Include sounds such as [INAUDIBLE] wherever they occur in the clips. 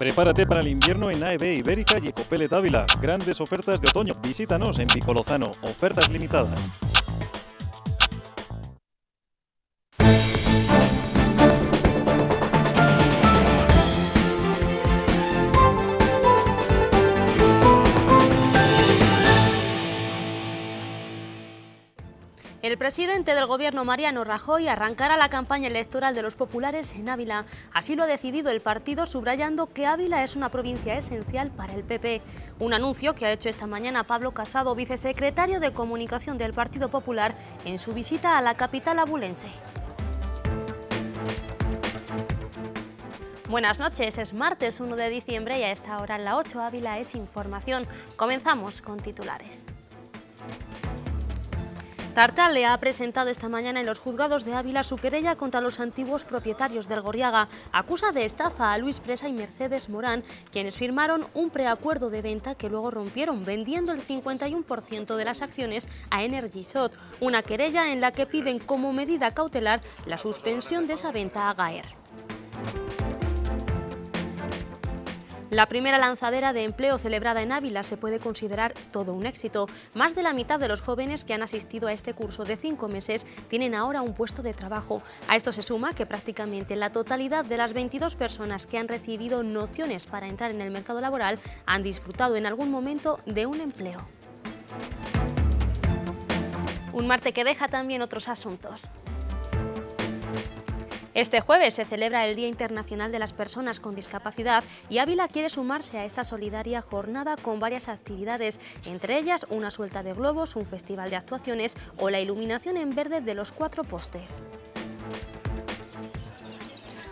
Prepárate para el invierno en AEB Ibérica y Ecopele Dávila. Grandes ofertas de otoño. Visítanos en Picolozano. Ofertas limitadas. presidente del gobierno Mariano Rajoy arrancará la campaña electoral de los populares en Ávila. Así lo ha decidido el partido, subrayando que Ávila es una provincia esencial para el PP. Un anuncio que ha hecho esta mañana Pablo Casado, vicesecretario de Comunicación del Partido Popular, en su visita a la capital abulense. Buenas noches, es martes 1 de diciembre y a esta hora en la 8 Ávila es información. Comenzamos con titulares le ha presentado esta mañana en los juzgados de Ávila su querella contra los antiguos propietarios del Goriaga, Acusa de estafa a Luis Presa y Mercedes Morán, quienes firmaron un preacuerdo de venta que luego rompieron, vendiendo el 51% de las acciones a Shot, una querella en la que piden como medida cautelar la suspensión de esa venta a Gaer. La primera lanzadera de empleo celebrada en Ávila se puede considerar todo un éxito. Más de la mitad de los jóvenes que han asistido a este curso de cinco meses tienen ahora un puesto de trabajo. A esto se suma que prácticamente la totalidad de las 22 personas que han recibido nociones para entrar en el mercado laboral han disfrutado en algún momento de un empleo. Un Marte que deja también otros asuntos. Este jueves se celebra el Día Internacional de las Personas con Discapacidad y Ávila quiere sumarse a esta solidaria jornada con varias actividades, entre ellas una suelta de globos, un festival de actuaciones o la iluminación en verde de los cuatro postes.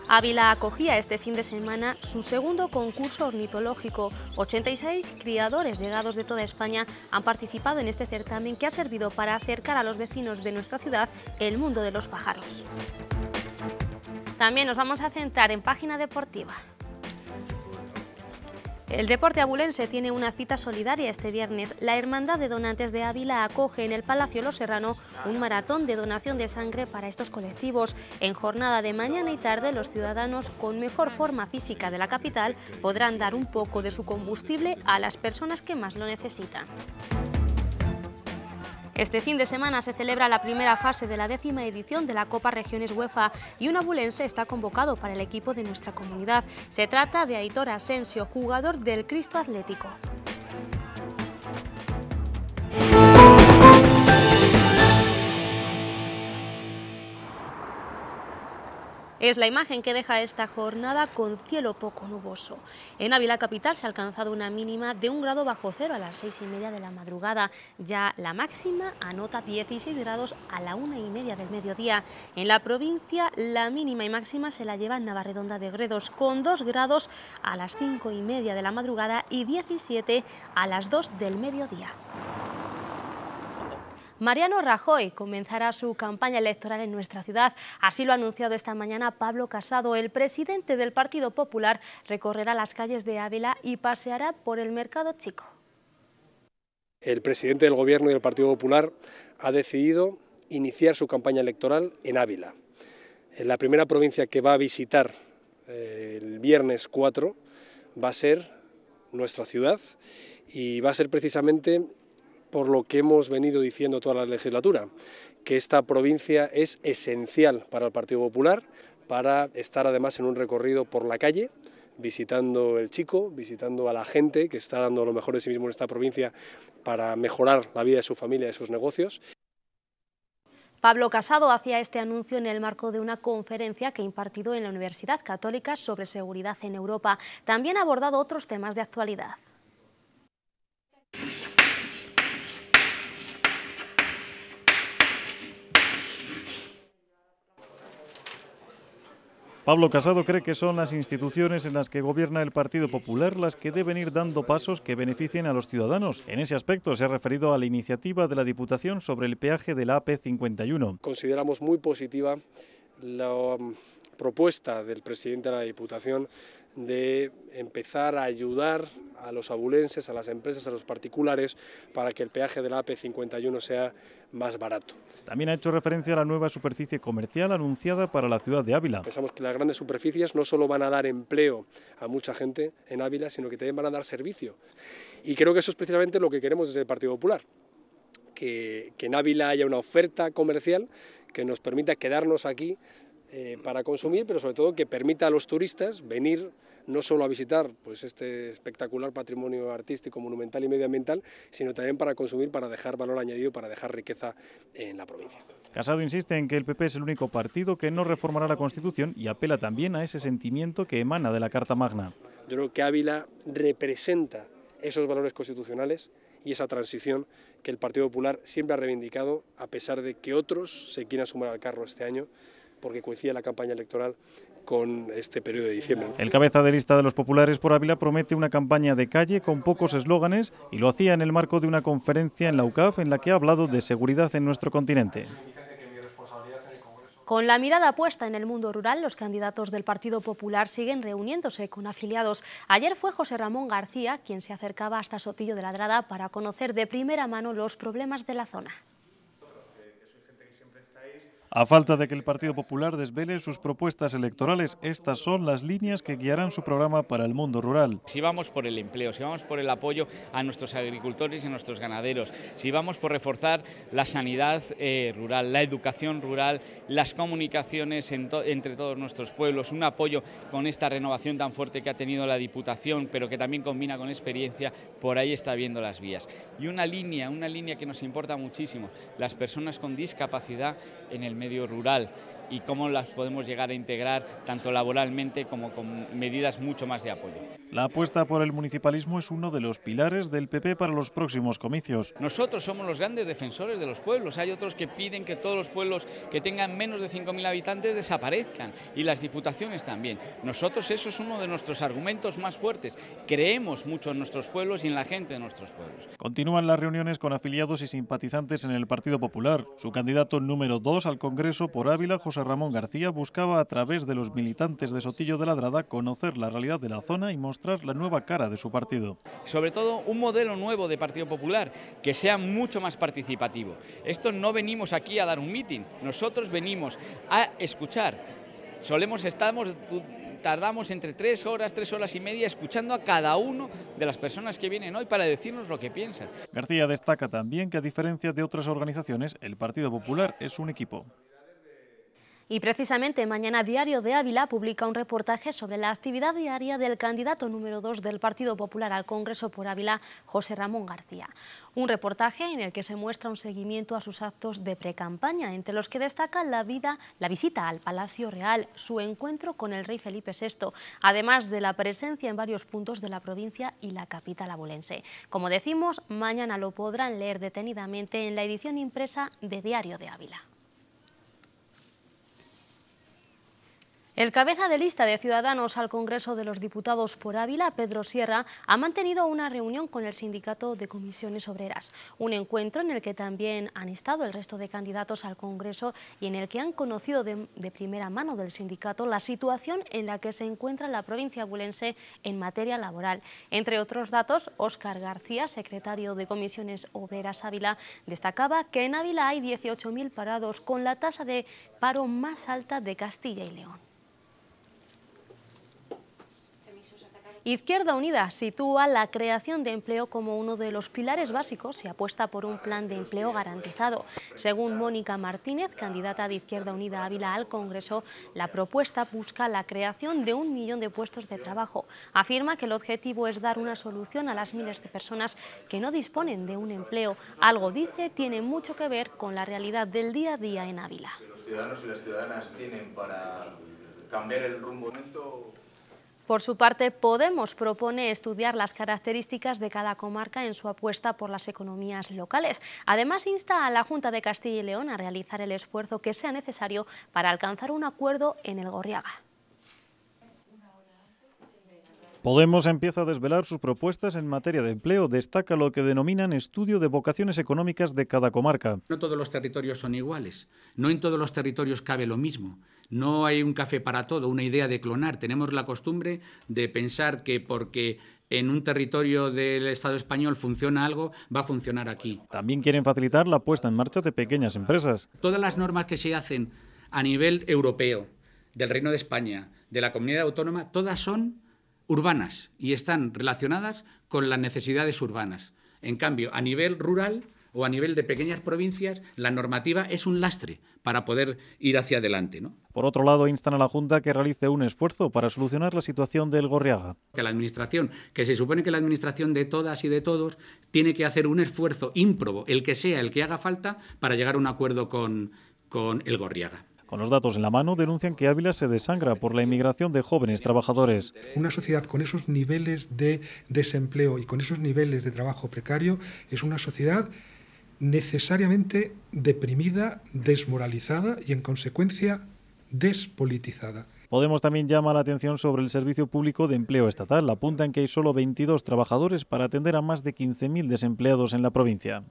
Ávila acogía este fin de semana su segundo concurso ornitológico. 86 criadores llegados de toda España han participado en este certamen que ha servido para acercar a los vecinos de nuestra ciudad el mundo de los pájaros. También nos vamos a centrar en página deportiva. El deporte abulense tiene una cita solidaria este viernes. La Hermandad de Donantes de Ávila acoge en el Palacio Los Serrano un maratón de donación de sangre para estos colectivos. En jornada de mañana y tarde, los ciudadanos con mejor forma física de la capital podrán dar un poco de su combustible a las personas que más lo necesitan. Este fin de semana se celebra la primera fase de la décima edición de la Copa Regiones UEFA y un abulense está convocado para el equipo de nuestra comunidad. Se trata de Aitor Asensio, jugador del Cristo Atlético. Es la imagen que deja esta jornada con cielo poco nuboso. En Ávila Capital se ha alcanzado una mínima de un grado bajo cero a las seis y media de la madrugada. Ya la máxima anota 16 grados a la una y media del mediodía. En la provincia la mínima y máxima se la lleva Navarredonda de Gredos con 2 grados a las cinco y media de la madrugada y 17 a las 2 del mediodía. Mariano Rajoy comenzará su campaña electoral en nuestra ciudad. Así lo ha anunciado esta mañana Pablo Casado. El presidente del Partido Popular recorrerá las calles de Ávila y paseará por el Mercado Chico. El presidente del Gobierno y del Partido Popular ha decidido iniciar su campaña electoral en Ávila. En la primera provincia que va a visitar eh, el viernes 4 va a ser nuestra ciudad y va a ser precisamente por lo que hemos venido diciendo toda la legislatura, que esta provincia es esencial para el Partido Popular, para estar además en un recorrido por la calle, visitando el chico, visitando a la gente que está dando lo mejor de sí mismo en esta provincia para mejorar la vida de su familia, de sus negocios. Pablo Casado hacía este anuncio en el marco de una conferencia que impartido en la Universidad Católica sobre seguridad en Europa. También ha abordado otros temas de actualidad. Pablo Casado cree que son las instituciones en las que gobierna el Partido Popular las que deben ir dando pasos que beneficien a los ciudadanos. En ese aspecto se ha referido a la iniciativa de la Diputación sobre el peaje de la AP51. Consideramos muy positiva la mm, propuesta del presidente de la Diputación de empezar a ayudar a los abulenses, a las empresas, a los particulares, para que el peaje de la AP51 sea más barato. También ha hecho referencia a la nueva superficie comercial anunciada para la ciudad de Ávila. Pensamos que las grandes superficies no solo van a dar empleo a mucha gente en Ávila, sino que también van a dar servicio. Y creo que eso es precisamente lo que queremos desde el Partido Popular, que, que en Ávila haya una oferta comercial que nos permita quedarnos aquí eh, para consumir, pero sobre todo que permita a los turistas venir no solo a visitar pues, este espectacular patrimonio artístico, monumental y medioambiental, sino también para consumir, para dejar valor añadido, para dejar riqueza en la provincia. Casado insiste en que el PP es el único partido que no reformará la Constitución y apela también a ese sentimiento que emana de la Carta Magna. Yo creo que Ávila representa esos valores constitucionales y esa transición que el Partido Popular siempre ha reivindicado, a pesar de que otros se quieren sumar al carro este año porque coincide la campaña electoral con este periodo de diciembre. El cabeza de lista de los populares por Ávila promete una campaña de calle con pocos eslóganes y lo hacía en el marco de una conferencia en la UCAF en la que ha hablado de seguridad en nuestro continente. Con la mirada puesta en el mundo rural, los candidatos del Partido Popular siguen reuniéndose con afiliados. Ayer fue José Ramón García quien se acercaba hasta Sotillo de la Drada para conocer de primera mano los problemas de la zona. A falta de que el Partido Popular desvele sus propuestas electorales, estas son las líneas que guiarán su programa para el mundo rural. Si vamos por el empleo, si vamos por el apoyo a nuestros agricultores y a nuestros ganaderos, si vamos por reforzar la sanidad eh, rural, la educación rural, las comunicaciones entre todos nuestros pueblos, un apoyo con esta renovación tan fuerte que ha tenido la Diputación, pero que también combina con experiencia, por ahí está viendo las vías. Y una línea, una línea que nos importa muchísimo, las personas con discapacidad en el medio rural y cómo las podemos llegar a integrar tanto laboralmente como con medidas mucho más de apoyo. La apuesta por el municipalismo es uno de los pilares del PP para los próximos comicios. Nosotros somos los grandes defensores de los pueblos. Hay otros que piden que todos los pueblos que tengan menos de 5.000 habitantes desaparezcan y las diputaciones también. Nosotros eso es uno de nuestros argumentos más fuertes. Creemos mucho en nuestros pueblos y en la gente de nuestros pueblos. Continúan las reuniones con afiliados y simpatizantes en el Partido Popular. Su candidato número 2 al Congreso por Ávila, José Ramón García buscaba a través de los militantes de Sotillo de Ladrada conocer la realidad de la zona y mostrar la nueva cara de su partido. Sobre todo un modelo nuevo de Partido Popular que sea mucho más participativo. Esto no venimos aquí a dar un mitin, nosotros venimos a escuchar. Solemos estamos tardamos entre tres horas, tres horas y media escuchando a cada uno de las personas que vienen hoy para decirnos lo que piensan. García destaca también que a diferencia de otras organizaciones, el Partido Popular es un equipo. Y precisamente mañana Diario de Ávila publica un reportaje sobre la actividad diaria del candidato número 2 del Partido Popular al Congreso por Ávila, José Ramón García. Un reportaje en el que se muestra un seguimiento a sus actos de precampaña, entre los que destaca la, vida, la visita al Palacio Real, su encuentro con el rey Felipe VI, además de la presencia en varios puntos de la provincia y la capital abulense. Como decimos, mañana lo podrán leer detenidamente en la edición impresa de Diario de Ávila. El cabeza de lista de Ciudadanos al Congreso de los Diputados por Ávila, Pedro Sierra, ha mantenido una reunión con el Sindicato de Comisiones Obreras, un encuentro en el que también han estado el resto de candidatos al Congreso y en el que han conocido de, primera mano del sindicato la situación en la que se encuentra la provincia bulense en materia laboral. Entre otros datos, Óscar García, secretario de Comisiones Obreras Ávila, destacaba que en Ávila hay 18.000 parados con la tasa de paro más alta de Castilla y León. Izquierda Unida sitúa la creación de empleo como uno de los pilares básicos y apuesta por un plan de empleo garantizado. Según Mónica Martínez, candidata de Izquierda Unida Ávila al Congreso, la propuesta busca la creación de un millón de puestos de trabajo. Afirma que el objetivo es dar una solución a las miles de personas que no disponen de un empleo. Algo, dice, tiene mucho que ver con la realidad del día a día en Ávila. Los ciudadanos y las ciudadanas tienen para cambiar el rumbo. Por su parte, Podemos propone estudiar las características de cada comarca en su apuesta por las economías locales. Además, insta a la Junta de Castilla y León a realizar el esfuerzo que sea necesario para alcanzar un acuerdo en el Gorriaga. Podemos empieza a desvelar sus propuestas en materia de empleo. Destaca lo que denominan estudio de vocaciones económicas de cada comarca. No todos los territorios son iguales. No en todos los territorios cabe lo mismo. No hay un café para todo, una idea de clonar. Tenemos la costumbre de pensar que porque en un territorio del Estado español funciona algo, va a funcionar aquí. También quieren facilitar la puesta en marcha de pequeñas empresas. Todas las normas que se hacen a nivel europeo, del Reino de España, de la comunidad autónoma, todas son urbanas y están relacionadas con las necesidades urbanas. En cambio, a nivel rural o a nivel de pequeñas provincias, la normativa es un lastre para poder ir hacia adelante. Por otro lado, instan a la Junta que realice un esfuerzo para solucionar la situación del Gorriaga. Que la Administración, que se supone que la Administración de todas y de todos, tiene que hacer un esfuerzo ímprobo, el que sea, el que haga falta, para llegar a un acuerdo con, con el Gorriaga. Con los datos en la mano, denuncian que Ávila se desangra por la inmigración de jóvenes trabajadores. Una sociedad con esos niveles de desempleo y con esos niveles de trabajo precario es una sociedad necesariamente deprimida, desmoralizada y, en consecuencia, despolitizada. Podemos también llama la atención sobre el Servicio Público de Empleo Estatal. Apunta en que hay solo 22 trabajadores para atender a más de 15.000 desempleados en la provincia.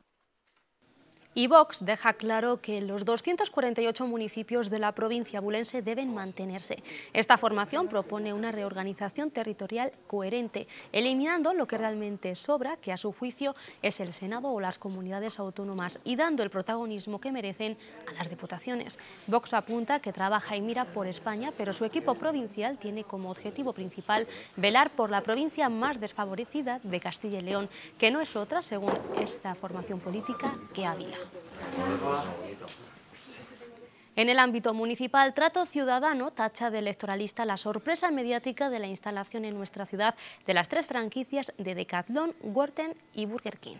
Y Vox deja claro que los 248 municipios de la provincia bulense deben mantenerse. Esta formación propone una reorganización territorial coherente, eliminando lo que realmente sobra, que a su juicio es el Senado o las comunidades autónomas, y dando el protagonismo que merecen a las diputaciones. Vox apunta que trabaja y mira por España, pero su equipo provincial tiene como objetivo principal velar por la provincia más desfavorecida de Castilla y León, que no es otra, según esta formación política, que Ávila. En el ámbito municipal, Trato Ciudadano tacha de electoralista la sorpresa mediática de la instalación en nuestra ciudad de las tres franquicias de Decathlon, Wharton y Burger King.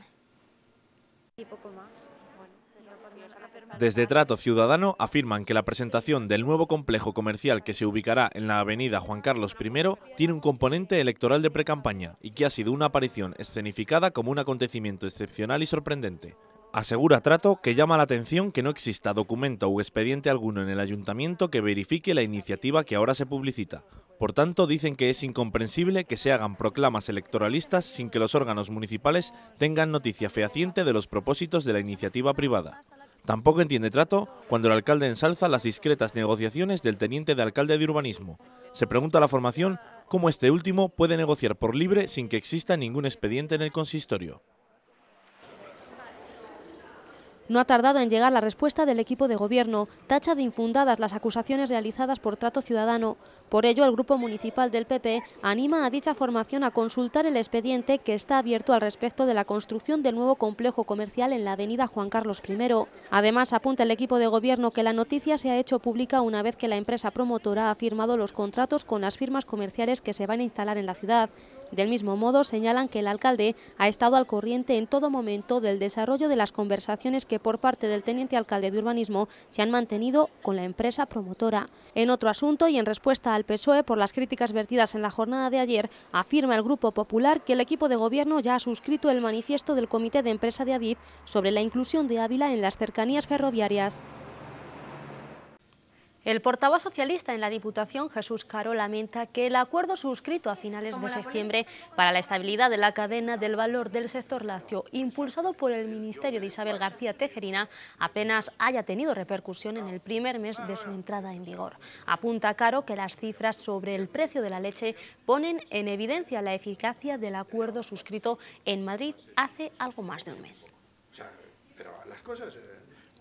Desde Trato Ciudadano afirman que la presentación del nuevo complejo comercial que se ubicará en la avenida Juan Carlos I tiene un componente electoral de precampaña y que ha sido una aparición escenificada como un acontecimiento excepcional y sorprendente. Asegura Trato que llama la atención que no exista documento o expediente alguno en el ayuntamiento que verifique la iniciativa que ahora se publicita. Por tanto, dicen que es incomprensible que se hagan proclamas electoralistas sin que los órganos municipales tengan noticia fehaciente de los propósitos de la iniciativa privada. Tampoco entiende trato cuando el alcalde ensalza las discretas negociaciones del teniente de alcalde de urbanismo. Se pregunta a la formación cómo este último puede negociar por libre sin que exista ningún expediente en el consistorio. No ha tardado en llegar la respuesta del equipo de gobierno, tacha de infundadas las acusaciones realizadas por Trato Ciudadano. Por ello, el grupo municipal del PP anima a dicha formación a consultar el expediente que está abierto al respecto de la construcción del nuevo complejo comercial en la avenida Juan Carlos I. Además, apunta el equipo de gobierno que la noticia se ha hecho pública una vez que la empresa promotora ha firmado los contratos con las firmas comerciales que se van a instalar en la ciudad. Del mismo modo, señalan que el alcalde ha estado al corriente en todo momento del desarrollo de las conversaciones que por parte del teniente alcalde de urbanismo se han mantenido con la empresa promotora. En otro asunto y en respuesta al PSOE por las críticas vertidas en la jornada de ayer, afirma el Grupo Popular que el equipo de gobierno ya ha suscrito el manifiesto del Comité de Empresa de Adif sobre la inclusión de Ávila en las cercanías ferroviarias. El portavoz socialista en la Diputación, Jesús Caro, lamenta que el acuerdo suscrito a finales de septiembre para la estabilidad de la cadena del valor del sector lácteo, impulsado por el Ministerio de Isabel García Tejerina, apenas haya tenido repercusión en el primer mes de su entrada en vigor. Apunta Caro que las cifras sobre el precio de la leche ponen en evidencia la eficacia del acuerdo suscrito en Madrid hace algo más de un mes. las cosas... Eh,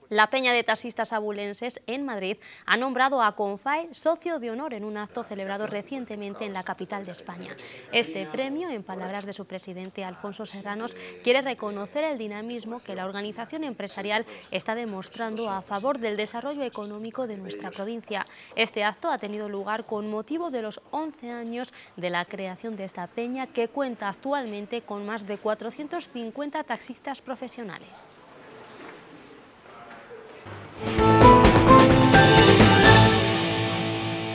la Peña de Taxistas Abulenses en Madrid ha nombrado a Confae socio de honor en un acto celebrado recientemente en la capital de España. Este premio, en palabras de su presidente Alfonso Serranos, quiere reconocer el dinamismo que la organización empresarial está demostrando a favor del desarrollo económico de nuestra provincia. Este acto ha tenido lugar con motivo de los 11 años de la creación de esta peña que cuenta actualmente con más de 450 taxistas profesionales.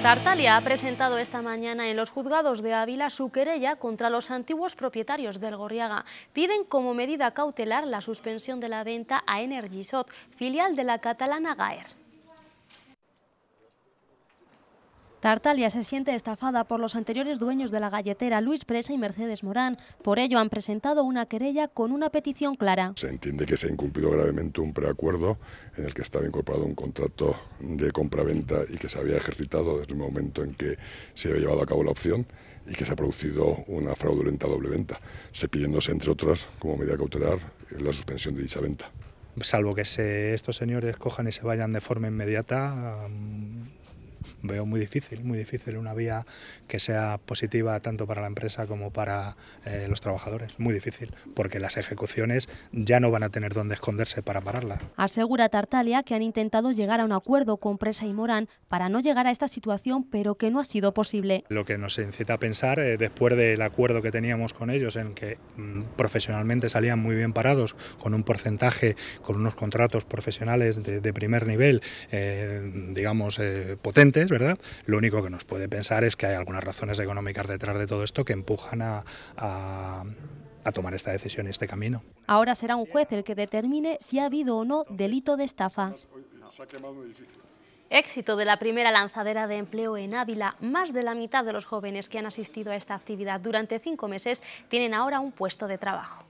Tartalia ha presentado esta mañana en los juzgados de Ávila su querella contra los antiguos propietarios del Gorriaga. Piden como medida cautelar la suspensión de la venta a Energisot, filial de la catalana GAER. Tartalia se siente estafada por los anteriores dueños de la galletera Luis Presa y Mercedes Morán. Por ello han presentado una querella con una petición clara. Se entiende que se ha incumplido gravemente un preacuerdo en el que estaba incorporado un contrato de compraventa y que se había ejercitado desde el momento en que se había llevado a cabo la opción y que se ha producido una fraudulenta doble venta, se pidiéndose, entre otras, como medida cautelar, la suspensión de dicha venta. Salvo que estos señores cojan y se vayan de forma inmediata, veo muy difícil, muy difícil una vía que sea positiva tanto para la empresa como para eh, los trabajadores. Muy difícil, porque las ejecuciones ya no van a tener dónde esconderse para pararla. Asegura Tartalia que han intentado llegar a un acuerdo con Presa y Morán para no llegar a esta situación, pero que no ha sido posible. Lo que nos incita a pensar, eh, después del acuerdo que teníamos con ellos, en que mm, profesionalmente salían muy bien parados, con un porcentaje, con unos contratos profesionales de, primer nivel, eh, digamos, potentes, ¿verdad? Lo único que nos puede pensar es que hay algunas razones económicas detrás de todo esto que empujan a, tomar esta decisión, y este camino. Ahora será un juez el que determine si ha habido o no delito de estafa. Éxito de la primera lanzadera de empleo en Ávila. Más de la mitad de los jóvenes que han asistido a esta actividad durante cinco meses tienen ahora un puesto de trabajo.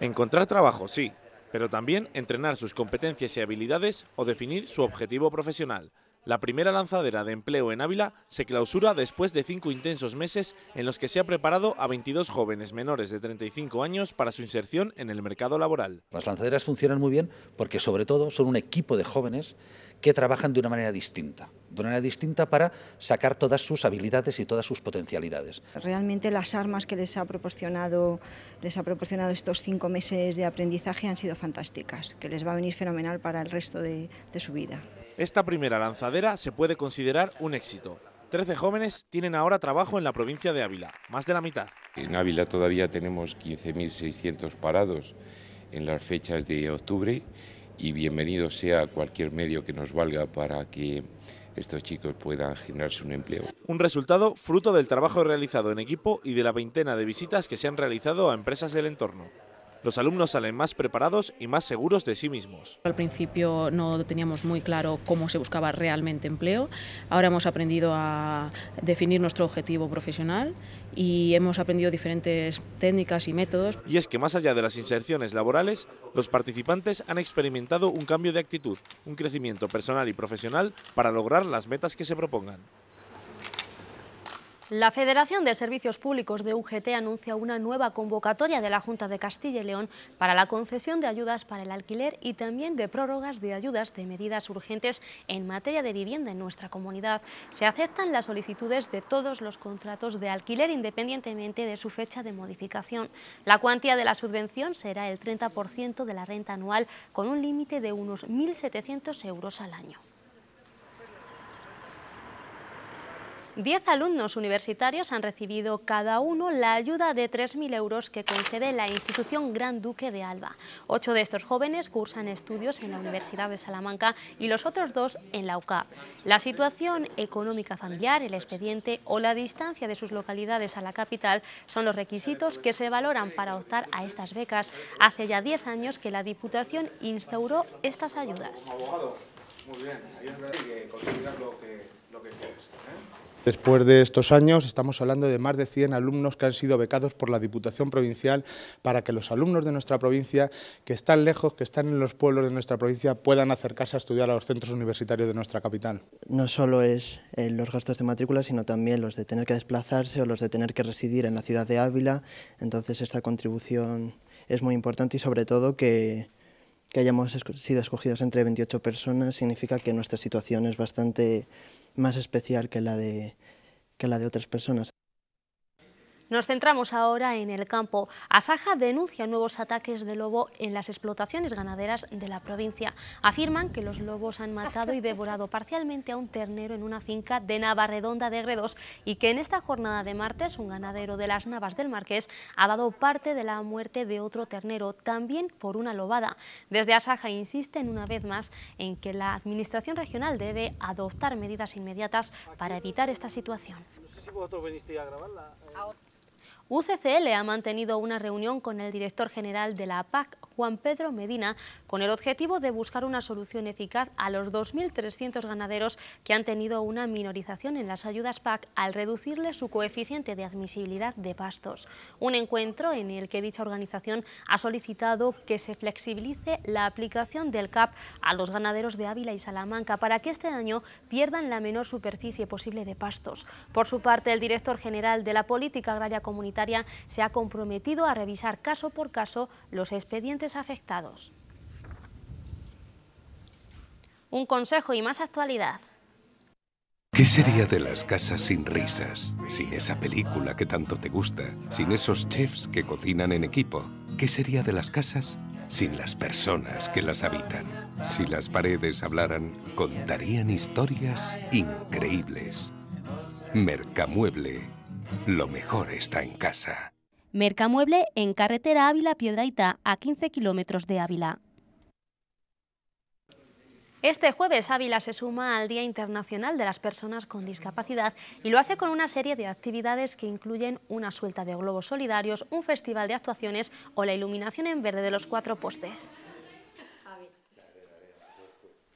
Encontrar trabajo, sí, pero también entrenar sus competencias y habilidades o definir su objetivo profesional. La primera lanzadera de empleo en Ávila se clausura después de cinco intensos meses en los que se ha preparado a 22 jóvenes menores de 35 años para su inserción en el mercado laboral. Las lanzaderas funcionan muy bien porque sobre todo son un equipo de jóvenes que trabajan de una manera distinta, de una manera distinta para sacar todas sus habilidades y todas sus potencialidades. Realmente las armas que les ha proporcionado, les ha proporcionado estos cinco meses de aprendizaje han sido fantásticas, que les va a venir fenomenal para el resto de su vida. Esta primera lanzadera se puede considerar un éxito. Trece jóvenes tienen ahora trabajo en la provincia de Ávila, más de la mitad. En Ávila todavía tenemos 15.600 parados en las fechas de octubre y bienvenido sea cualquier medio que nos valga para que estos chicos puedan generarse un empleo. Un resultado fruto del trabajo realizado en equipo y de la veintena de visitas que se han realizado a empresas del entorno los alumnos salen más preparados y más seguros de sí mismos. Al principio no teníamos muy claro cómo se buscaba realmente empleo. Ahora hemos aprendido a definir nuestro objetivo profesional y hemos aprendido diferentes técnicas y métodos. Y es que más allá de las inserciones laborales, los participantes han experimentado un cambio de actitud, un crecimiento personal y profesional para lograr las metas que se propongan. La Federación de Servicios Públicos de UGT anuncia una nueva convocatoria de la Junta de Castilla y León para la concesión de ayudas para el alquiler y también de prórrogas de ayudas de medidas urgentes en materia de vivienda en nuestra comunidad. Se aceptan las solicitudes de todos los contratos de alquiler independientemente de su fecha de modificación. La cuantía de la subvención será el 30% de la renta anual con un límite de unos 1.700 euros al año. Diez alumnos universitarios han recibido cada uno la ayuda de 3.000 euros que concede la institución Gran Duque de Alba. Ocho de estos jóvenes cursan estudios en la Universidad de Salamanca y los otros dos en la UCAP. La situación económica familiar, el expediente o la distancia de sus localidades a la capital son los requisitos que se valoran para optar a estas becas. Hace ya diez años que la Diputación instauró estas ayudas. Después de estos años estamos hablando de más de 100 alumnos que han sido becados por la Diputación Provincial para que los alumnos de nuestra provincia, que están lejos, que están en los pueblos de nuestra provincia, puedan acercarse a estudiar a los centros universitarios de nuestra capital. No solo es eh, los gastos de matrícula, sino también los de tener que desplazarse o los de tener que residir en la ciudad de Ávila, entonces esta contribución es muy importante y sobre todo que hayamos sido escogidos entre 28 personas significa que nuestra situación es bastante más especial que la de, que la de otras personas. Nos centramos ahora en el campo. Asaja denuncia nuevos ataques de lobo en las explotaciones ganaderas de la provincia. Afirman que los lobos han matado y devorado [LAUGHS] parcialmente a un ternero en una finca de Navarredonda de Gredos y que en esta jornada de martes un ganadero de las Navas del Marqués ha dado parte de la muerte de otro ternero, también por una lobada. Desde Asaja insisten una vez más en que la Administración Regional debe adoptar medidas inmediatas para evitar esta situación. a grabarla. Eh. UCCL ha mantenido una reunión con el director general de la PAC, Juan Pedro Medina, con el objetivo de buscar una solución eficaz a los 2.300 ganaderos que han tenido una minorización en las ayudas PAC al reducirle su coeficiente de admisibilidad de pastos. Un encuentro en el que dicha organización ha solicitado que se flexibilice la aplicación del CAP a los ganaderos de Ávila y Salamanca para que este año pierdan la menor superficie posible de pastos. Por su parte, el director general de la Política Agraria Comunitaria se ha comprometido a revisar caso por caso los expedientes afectados. Un consejo y más actualidad. ¿Qué sería de las casas sin risas? Sin esa película que tanto te gusta, sin esos chefs que cocinan en equipo. ¿Qué sería de las casas? Sin las personas que las habitan. Si las paredes hablaran, contarían historias increíbles. Mercamueble lo mejor está en casa. Mercamueble en carretera Ávila Piedraita, a 15 kilómetros de Ávila. Este jueves Ávila se suma al Día Internacional de las Personas con Discapacidad y lo hace con una serie de actividades que incluyen una suelta de globos solidarios, un festival de actuaciones o la iluminación en verde de los cuatro postes.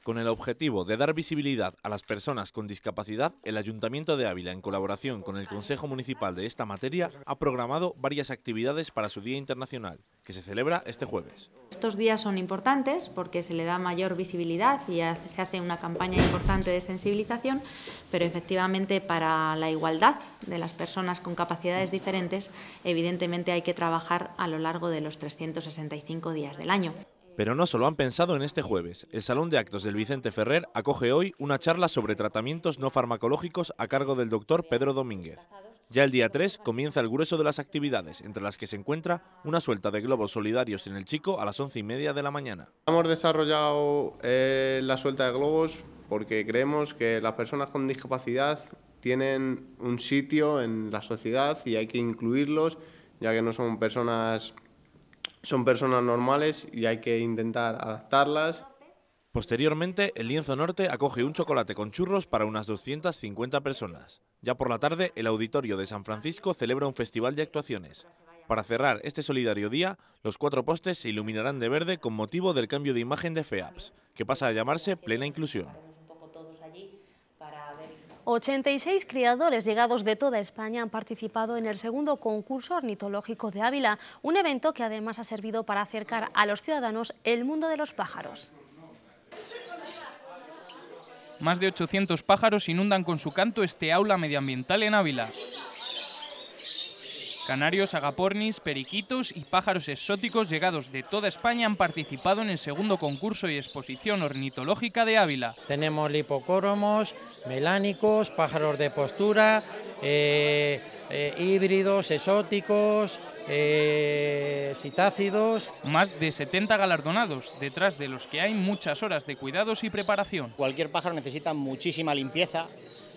Con el objetivo de dar visibilidad a las personas con discapacidad, el Ayuntamiento de Ávila, en colaboración con el Consejo Municipal de esta materia, ha programado varias actividades para su Día Internacional, que se celebra este jueves. Estos días son importantes porque se le da mayor visibilidad y se hace una campaña importante de sensibilización, pero efectivamente para la igualdad de las personas con capacidades diferentes, evidentemente hay que trabajar a lo largo de los 365 días del año. Pero no solo han pensado en este jueves. El Salón de Actos del Vicente Ferrer acoge hoy una charla sobre tratamientos no farmacológicos a cargo del doctor Pedro Domínguez. Ya el día 3 comienza el grueso de las actividades, entre las que se encuentra una suelta de globos solidarios en el Chico a las once y media de la mañana. Hemos desarrollado eh, la suelta de globos porque creemos que las personas con discapacidad tienen un sitio en la sociedad y hay que incluirlos, ya que no son personas son personas normales y hay que intentar adaptarlas. Posteriormente, el Lienzo Norte acoge un chocolate con churros para unas 250 personas. Ya por la tarde, el Auditorio de San Francisco celebra un festival de actuaciones. Para cerrar este solidario día, los cuatro postes se iluminarán de verde con motivo del cambio de imagen de FEAPS, que pasa a llamarse Plena Inclusión. 86 criadores llegados de toda España han participado en el segundo concurso ornitológico de Ávila, un evento que además ha servido para acercar a los ciudadanos el mundo de los pájaros. Más de 800 pájaros inundan con su canto este aula medioambiental en Ávila. Canarios, agapornis, periquitos y pájaros exóticos llegados de toda España han participado en el segundo concurso y exposición ornitológica de Ávila. Tenemos lipocóromos, melánicos, pájaros de postura, eh, eh, híbridos, exóticos, citácidos. Eh, Más de 70 galardonados, detrás de los que hay muchas horas de cuidados y preparación. Cualquier pájaro necesita muchísima limpieza,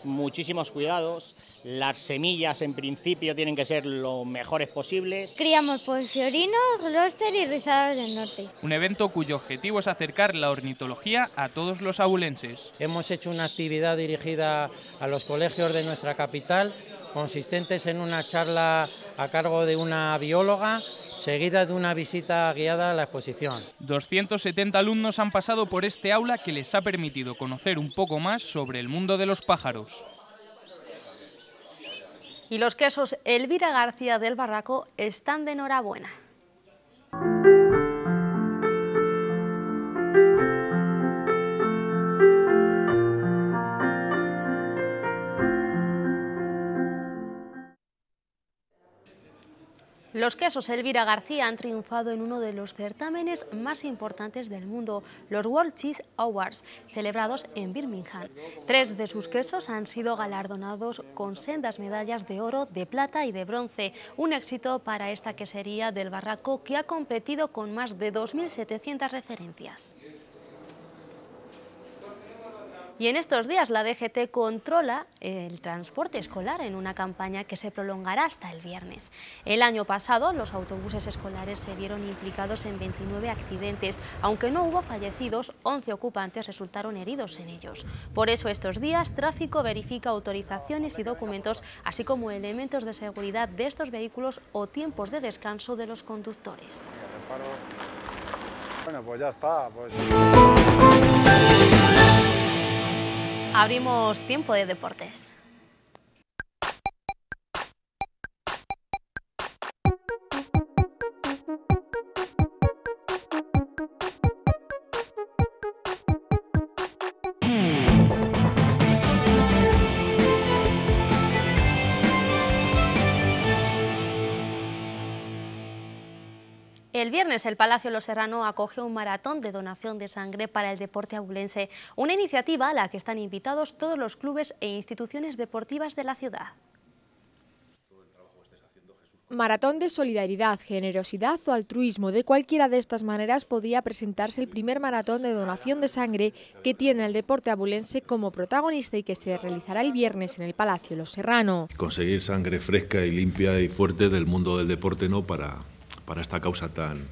muchísimos cuidados. Las semillas en principio tienen que ser lo mejores posibles. Criamos posiorinos, glóster y rizadores del norte. Un evento cuyo objetivo es acercar la ornitología a todos los abulenses. Hemos hecho una actividad dirigida a los colegios de nuestra capital consistentes en una charla a cargo de una bióloga seguida de una visita guiada a la exposición. 270 alumnos han pasado por este aula que les ha permitido conocer un poco más sobre el mundo de los pájaros. Y los quesos Elvira García del Barraco están de enhorabuena. Los quesos Elvira García han triunfado en uno de los certámenes más importantes del mundo, los World Cheese Awards, celebrados en Birmingham. Tres de sus quesos han sido galardonados con sendas medallas de oro, de plata y de bronce. Un éxito para esta quesería del Barraco que ha competido con más de 2.700 referencias. Y en estos días la DGT controla el transporte escolar en una campaña que se prolongará hasta el viernes. El año pasado los autobuses escolares se vieron implicados en 29 accidentes, aunque no hubo fallecidos, 11 ocupantes resultaron heridos en ellos. Por eso estos días tráfico verifica autorizaciones y documentos, así como elementos de seguridad de estos vehículos o tiempos de descanso de los conductores. Bueno, pues ya está. Pues abrimos tiempo de deportes. El viernes el Palacio Los Serrano acoge un maratón de donación de sangre para el deporte abulense, una iniciativa a la que están invitados todos los clubes e instituciones deportivas de la ciudad. Maratón de solidaridad, generosidad o altruismo, de cualquiera de estas maneras podría presentarse el primer maratón de donación de sangre que tiene el deporte abulense como protagonista y que se realizará el viernes en el Palacio Los Serrano. Conseguir sangre fresca y limpia y fuerte del mundo del deporte no para para esta causa tan,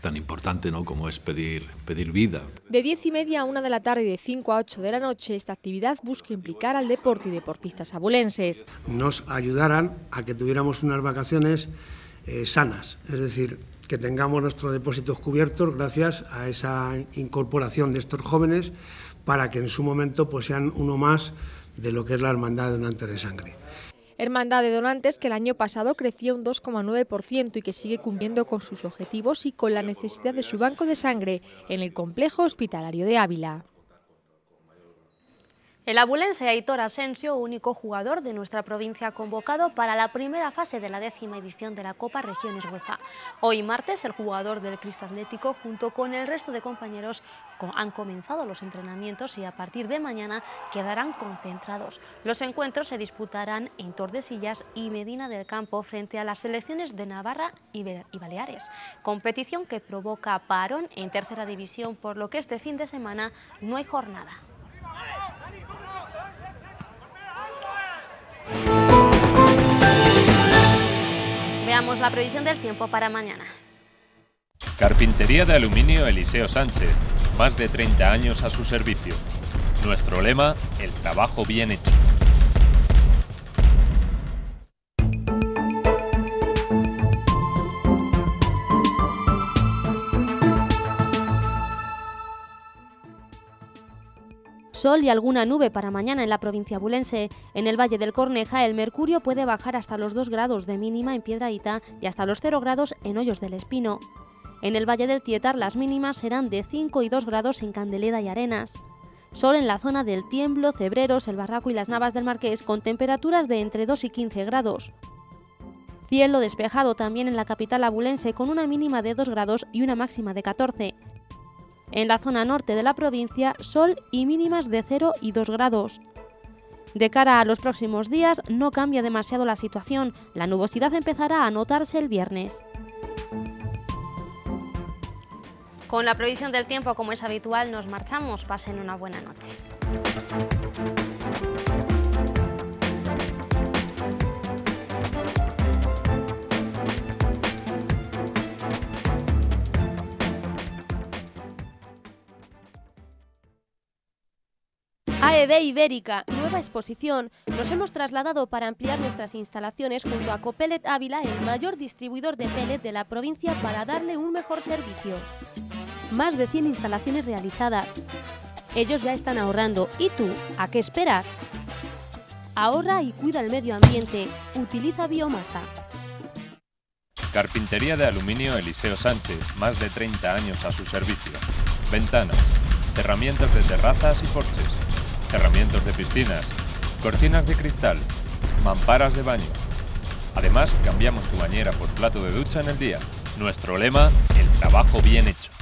tan importante ¿no? como es pedir, pedir vida. De 10 y media a 1 de la tarde y de 5 a 8 de la noche, esta actividad busca implicar al deporte y deportistas abulenses. Nos ayudarán a que tuviéramos unas vacaciones eh, sanas, es decir, que tengamos nuestros depósitos cubiertos gracias a esa incorporación de estos jóvenes para que en su momento pues, sean uno más de lo que es la hermandad de donantes de sangre. Hermandad de Donantes que el año pasado creció un 2,9% y que sigue cumpliendo con sus objetivos y con la necesidad de su banco de sangre en el complejo hospitalario de Ávila. El abulense Aitor Asensio, único jugador de nuestra provincia convocado para la primera fase de la décima edición de la Copa Regiones UEFA. Hoy martes, el jugador del Cristo Atlético, junto con el resto de compañeros, han comenzado los entrenamientos y a partir de mañana quedarán concentrados. Los encuentros se disputarán en Tordesillas y Medina del Campo frente a las selecciones de Navarra y Baleares, competición que provoca parón en tercera división, por lo que este fin de semana no hay jornada. Veamos la previsión del tiempo para mañana. Carpintería de aluminio Eliseo Sánchez, más de 30 años a su servicio. Nuestro lema, el trabajo bien hecho. Sol y alguna nube para mañana en la provincia abulense. En el Valle del Corneja el mercurio puede bajar hasta los 2 grados de mínima en Piedraíta y hasta los 0 grados en Hoyos del Espino. En el Valle del Tietar las mínimas serán de 5 y 2 grados en Candeleda y Arenas. Sol en la zona del Tiemblo, Cebreros, El Barraco y las Navas del Marqués con temperaturas de entre 2 y 15 grados. Cielo despejado también en la capital abulense con una mínima de 2 grados y una máxima de 14. En la zona norte de la provincia, sol y mínimas de 0 y 2 grados. De cara a los próximos días no cambia demasiado la situación, la nubosidad empezará a notarse el viernes. Con la previsión del tiempo, como es habitual, nos marchamos. Pasen una buena noche. de Ibérica, nueva exposición. Nos hemos trasladado para ampliar nuestras instalaciones junto a Copelet Ávila, el mayor distribuidor de pellet de la provincia, para darle un mejor servicio. Más de 100 instalaciones realizadas. Ellos ya están ahorrando. ¿Y tú? ¿A qué esperas? Ahorra y cuida el medio ambiente. Utiliza biomasa. Carpintería de aluminio Eliseo Sánchez, más de 30 años a su servicio. Ventanas, herramientas de terrazas y porches Herramientas de piscinas, cortinas de cristal, mamparas de baño. Además, cambiamos tu bañera por plato de ducha en el día. Nuestro lema, el trabajo bien hecho.